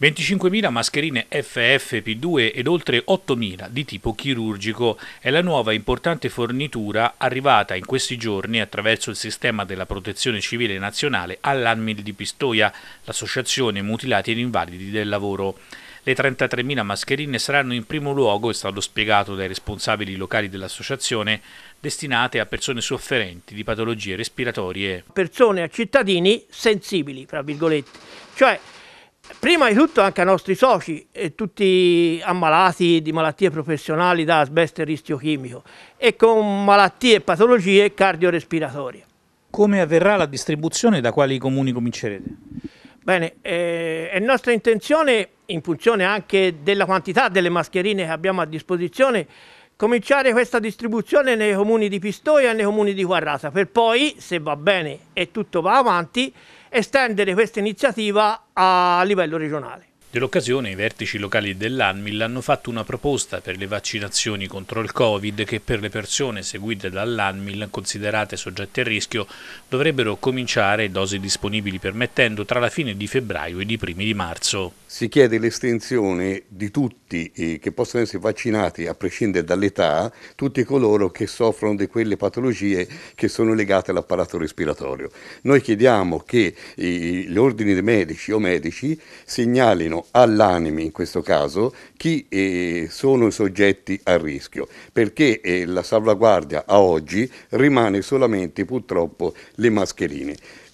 25.000 mascherine FFP2 ed oltre 8.000 di tipo chirurgico è la nuova importante fornitura arrivata in questi giorni attraverso il sistema della protezione civile nazionale all'ANMIL di Pistoia, l'associazione mutilati ed invalidi del lavoro. Le 33.000 mascherine saranno in primo luogo, è stato spiegato dai responsabili locali dell'associazione, destinate a persone sofferenti di patologie respiratorie. Persone a cittadini sensibili, fra virgolette, cioè prima di tutto anche ai nostri soci, eh, tutti ammalati di malattie professionali da asbesto e rischio chimico e con malattie e patologie cardiorespiratorie. Come avverrà la distribuzione e da quali comuni comincerete? Bene, eh, è nostra intenzione, in funzione anche della quantità delle mascherine che abbiamo a disposizione, cominciare questa distribuzione nei comuni di Pistoia e nei comuni di Guarrasa, per poi, se va bene e tutto va avanti, estendere questa iniziativa a livello regionale. Dell'occasione i vertici locali dell'ANMIL hanno fatto una proposta per le vaccinazioni contro il Covid che per le persone seguite dall'ANMIL considerate soggette a rischio dovrebbero cominciare dosi disponibili permettendo tra la fine di febbraio e i primi di marzo si chiede l'estensione di tutti eh, che possono essere vaccinati a prescindere dall'età, tutti coloro che soffrono di quelle patologie che sono legate all'apparato respiratorio. Noi chiediamo che eh, gli ordini dei medici o medici segnalino all'anime in questo caso chi eh, sono i soggetti a rischio, perché eh, la salvaguardia a oggi rimane solamente purtroppo le mascherine.